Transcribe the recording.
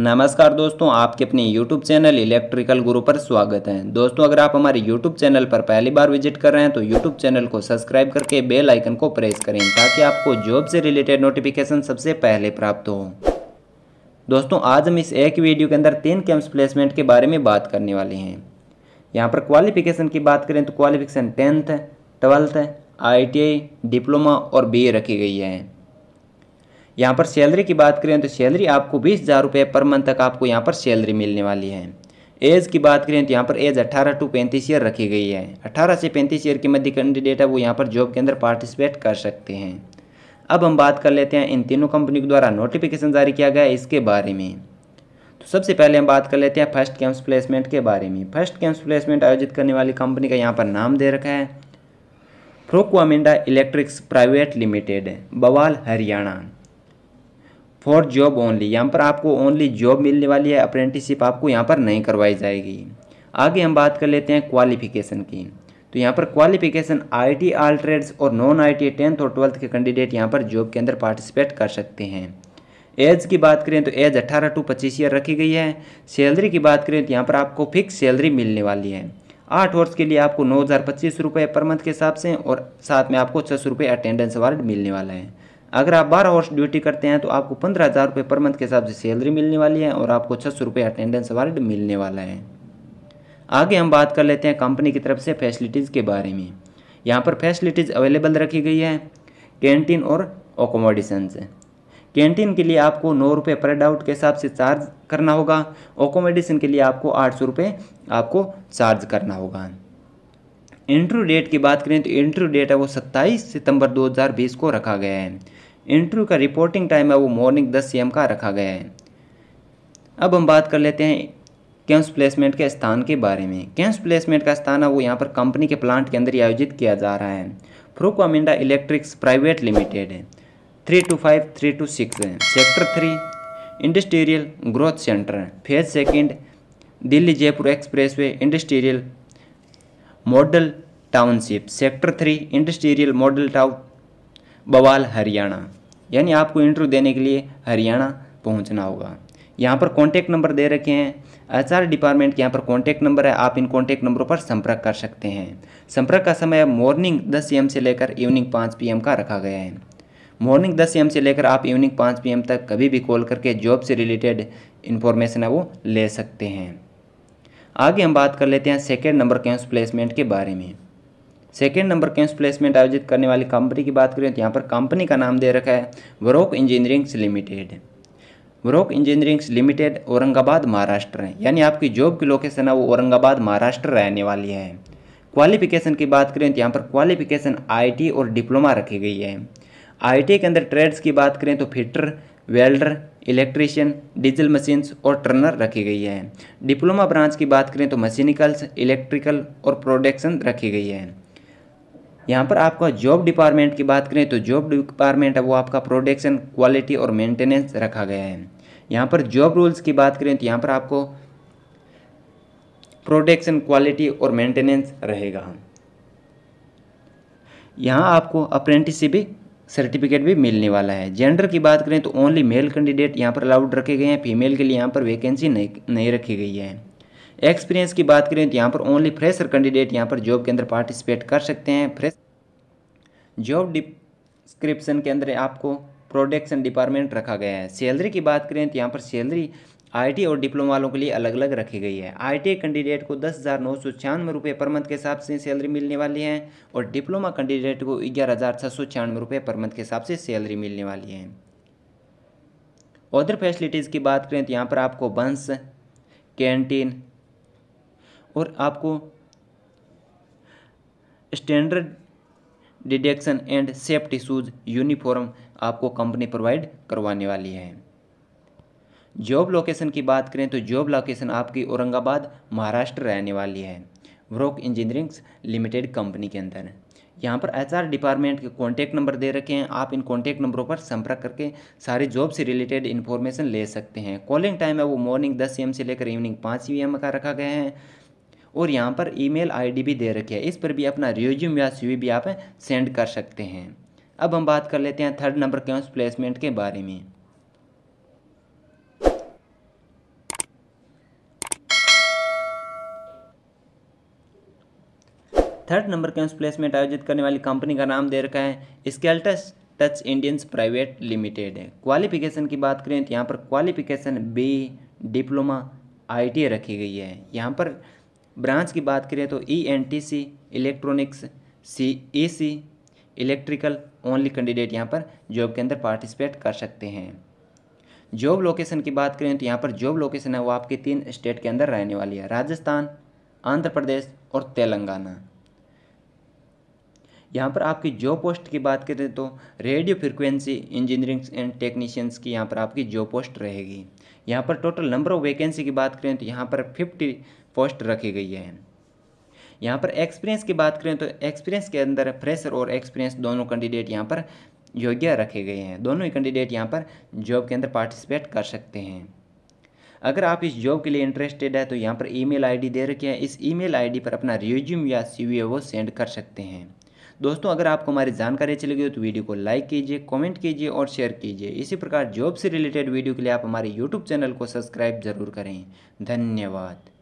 नमस्कार दोस्तों आपके अपने YouTube चैनल इलेक्ट्रिकल गुरु पर स्वागत है दोस्तों अगर आप हमारे YouTube चैनल पर पहली बार विजिट कर रहे हैं तो YouTube चैनल को सब्सक्राइब करके बेल आइकन को प्रेस करें ताकि आपको जॉब से रिलेटेड नोटिफिकेशन सबसे पहले प्राप्त हो दोस्तों आज हम इस एक वीडियो के अंदर तीन कैंप्स प्लेसमेंट के बारे में बात करने वाले हैं यहाँ पर क्वालिफिकेशन की बात करें तो qualification tenth twelfth I diploma और बी रखी गई है यहाँ पर सैलरी की बात करें तो सैलरी आपको बीस हज़ार रुपये पर मंथ तक आपको यहाँ पर सैलरी मिलने वाली है एज़ की बात करें तो यहाँ पर एज 18 टू 35 ईयर रखी गई है 18 से 35 ईयर के मध्य कैंडिडेट है वो यहाँ पर जॉब के अंदर पार्टिसिपेट कर सकते हैं अब हम बात कर लेते हैं इन तीनों कंपनी के द्वारा नोटिफिकेशन जारी किया गया है इसके बारे में तो सबसे पहले हम बात कर लेते हैं फर्स्ट कैंप्स प्लेसमेंट के बारे में फर्स्ट कैंप्स प्लेसमेंट आयोजित करने वाली कंपनी का यहाँ पर नाम दे रखा है फ्रोकुआमिंडा इलेक्ट्रिक्स प्राइवेट लिमिटेड बवाल हरियाणा फॉर जॉब ओनली यहाँ पर आपको ओनली जॉब मिलने वाली है अप्रेंटिसशिप आपको यहाँ पर नहीं करवाई जाएगी आगे हम बात कर लेते हैं क्वालिफिकेशन की तो यहाँ पर क्वालिफिकेशन आई टी ट्रेड्स और नॉन आई टी टेंथ और ट्वेल्थ के कैंडिडेट यहाँ पर जॉब के अंदर पार्टिसिपेट कर सकते हैं एज की बात करें तो एज 18 टू 25 ईयर रखी गई है सैलरी की बात करें तो यहाँ पर आपको फिक्स सैलरी मिलने वाली है आठ वर्ष के लिए आपको नौ हज़ार पच्चीस रुपये पर मंथ के हिसाब से और साथ में आपको छः सौ रुपये अटेंडेंस अवार्ड मिलने वाला है अगर आप बारह वर्ष ड्यूटी करते हैं तो आपको पंद्रह हज़ार रुपये पर मंथ के हिसाब से सैलरी मिलने वाली है और आपको छः सौ रुपये अटेंडेंस अवार्ड मिलने वाला है आगे हम बात कर लेते हैं कंपनी की तरफ से फैसिलिटीज़ के बारे में यहाँ पर फैसिलिटीज़ अवेलेबल रखी गई है कैंटीन और अकोमोडेशन से कैंटीन के लिए आपको नौ रुपये पर डाउट के हिसाब से चार्ज करना होगा अकोमोडेशन के लिए आपको आठ सौ रुपये आपको चार्ज करना होगा इंटरव्यू डेट की बात करें तो इंटरव्यू डेट है वो 27 सितंबर 2020 को रखा गया है इंटरव्यू का रिपोर्टिंग टाइम है वो मॉर्निंग 10 एम का रखा गया है अब हम बात कर लेते हैं कैंप्स प्लेसमेंट के स्थान के बारे में कैंप्स प्लेसमेंट का स्थान है वो यहाँ पर कंपनी के प्लांट के अंदर ही आयोजित किया जा रहा है फ्रोकोमिंडा इलेक्ट्रिक्स प्राइवेट लिमिटेड है three two five three two six sector three industrial growth centre phase second Delhi Jaipur expressway industrial model township sector three industrial model town Bawal Haryana यानी आपको इंटरव्यू देने के लिए हरियाणा पहुंचना होगा यहाँ पर कॉन्टैक्ट नंबर दे रखे हैं आर डिपार्टमेंट के यहाँ पर कॉन्टैक्ट नंबर है आप इन कॉन्टैक्ट नंबरों पर संपर्क कर सकते हैं संपर्क का समय मॉर्निंग दस एम से लेकर इवनिंग पाँच पी का रखा गया है मॉर्निंग दस एम से लेकर आप इवनिंग पाँच पी तक कभी भी कॉल करके जॉब से रिलेटेड इन्फॉर्मेशन है वो ले सकते हैं आगे हम बात कर लेते हैं सेकेंड नंबर के प्लेसमेंट के बारे में सेकेंड नंबर कैंप्स प्लेसमेंट आयोजित करने वाली कंपनी की बात करें तो यहाँ पर कंपनी का नाम दे रखा है Varroc engineerings limited Varroc engineerings limited Aurangabad Maharashtra है यानी आपकी जॉब की लोकेशन है वो औरंगाबाद महाराष्ट्र रहने वाली है क्वालिफिकेशन की बात करें तो यहाँ पर क्वालिफिकेशन आईटी और डिप्लोमा रखी गई है आईटी के अंदर ट्रेड्स की बात करें तो fitter welder electrician diesel machines और टर्नर रखी गई है डिप्लोमा ब्रांच की बात करें तो मशीनिकल्स इलेक्ट्रिकल और प्रोडक्शन रखी गई है यहाँ पर आपका जॉब डिपार्टमेंट की बात करें तो जॉब डिपार्टमेंट है वो आपका प्रोडक्शन क्वालिटी और मेंटेनेंस रखा गया है यहाँ पर जॉब रूल्स की बात करें तो यहाँ पर आपको प्रोडक्शन क्वालिटी और मेंटेनेंस रहेगा यहाँ आपको अप्रेंटिसशिप भी सर्टिफिकेट भी मिलने वाला है जेंडर की बात करें तो ओनली मेल कैंडिडेट यहाँ पर अलाउड रखे गए हैं फीमेल के लिए यहाँ पर वैकेंसी नहीं नहीं रखी गई है एक्सपीरियंस की बात करें तो यहाँ पर ओनली फ्रेशर कैंडिडेट यहाँ पर जॉब के अंदर पार्टिसिपेट कर सकते हैं फ्रेश जॉब डिस्क्रिप्सन के अंदर आपको प्रोडक्शन डिपार्टमेंट रखा गया है सैलरी की बात करें तो यहाँ पर सैलरी आईटी और डिप्लोमा वालों के लिए अलग अलग रखी गई है आईटी कैंडिडेट को दस हज़ार नौ सौ छियानवे रुपये पर मंथ के हिसाब से सैलरी मिलने वाली है और डिप्लोमा कैंडिडेट को ग्यारह हज़ार छः सौ छियानवे रुपये पर मंथ के हिसाब से सैलरी मिलने वाली है अदर फैसिलिटीज़ की बात करें तो यहाँ पर आपको बंस कैंटीन और आपको standard deduction and safety shoes uniform आपको कंपनी प्रोवाइड करवाने वाली है जॉब लोकेशन की बात करें तो जॉब लोकेशन आपकी औरंगाबाद महाराष्ट्र रहने वाली है व्रोक इंजीनियरिंग लिमिटेड कंपनी के अंदर यहाँ पर एचआर डिपार्टमेंट के कॉन्टैक्ट नंबर दे रखे हैं आप इन कॉन्टैक्ट नंबरों पर संपर्क करके सारी जॉब से रिलेटेड इन्फॉर्मेशन ले सकते हैं कॉलिंग टाइम है वो मॉर्निंग दस एम से लेकर इवनिंग पाँच ई एम का रखा गया है और यहाँ पर ईमेल आईडी भी दे रखी है इस पर भी अपना रिज्यूम या सी भी आप सेंड कर सकते हैं अब हम बात कर लेते हैं थर्ड नंबर के प्लेसमेंट के बारे में थर्ड नंबर कैंप्स प्लेसमेंट आयोजित करने वाली कंपनी का नाम दे रखा है स्केल्टस टच इंडियंस प्राइवेट लिमिटेड है क्वालिफिकेशन की बात करें तो यहाँ पर क्वालिफिकेशन बी डिप्लोमा आईटी रखी गई है यहाँ पर ब्रांच की बात करें तो E N T C electronics C E C electrical only candidate यहाँ पर जॉब के अंदर पार्टिसिपेट कर सकते हैं जॉब लोकेशन की बात करें तो यहाँ पर जॉब लोकेशन है वो आपके तीन स्टेट के अंदर रहने वाली है राजस्थान आंध्र प्रदेश और तेलंगाना यहाँ पर आपकी जॉब पोस्ट की बात करें तो radio frequency engineering and technicians की यहाँ पर आपकी जॉब पोस्ट रहेगी यहाँ पर टोटल नंबर ऑफ वैकेंसी की बात करें तो यहाँ पर फिफ्टी पोस्ट रखी गई है यहाँ पर एक्सपीरियंस की बात करें तो एक्सपीरियंस के अंदर फ्रेशर और एक्सपीरियंस दोनों कैंडिडेट यहाँ पर योग्य रखे गए हैं दोनों ही कैंडिडेट यहाँ पर जॉब के अंदर पार्टिसिपेट कर सकते हैं अगर आप इस जॉब के लिए इंटरेस्टेड है तो यहाँ पर ईमेल आईडी दे रखी है इस ईमेल आईडी पर अपना रिज्यूम या सीवी वो सेंड कर सकते हैं दोस्तों अगर आपको हमारी जानकारी अच्छी लगी हो तो वीडियो को लाइक कीजिए कमेंट कीजिए और शेयर कीजिए इसी प्रकार जॉब से रिलेटेड वीडियो के लिए आप हमारे यूट्यूब चैनल को सब्सक्राइब जरूर करें धन्यवाद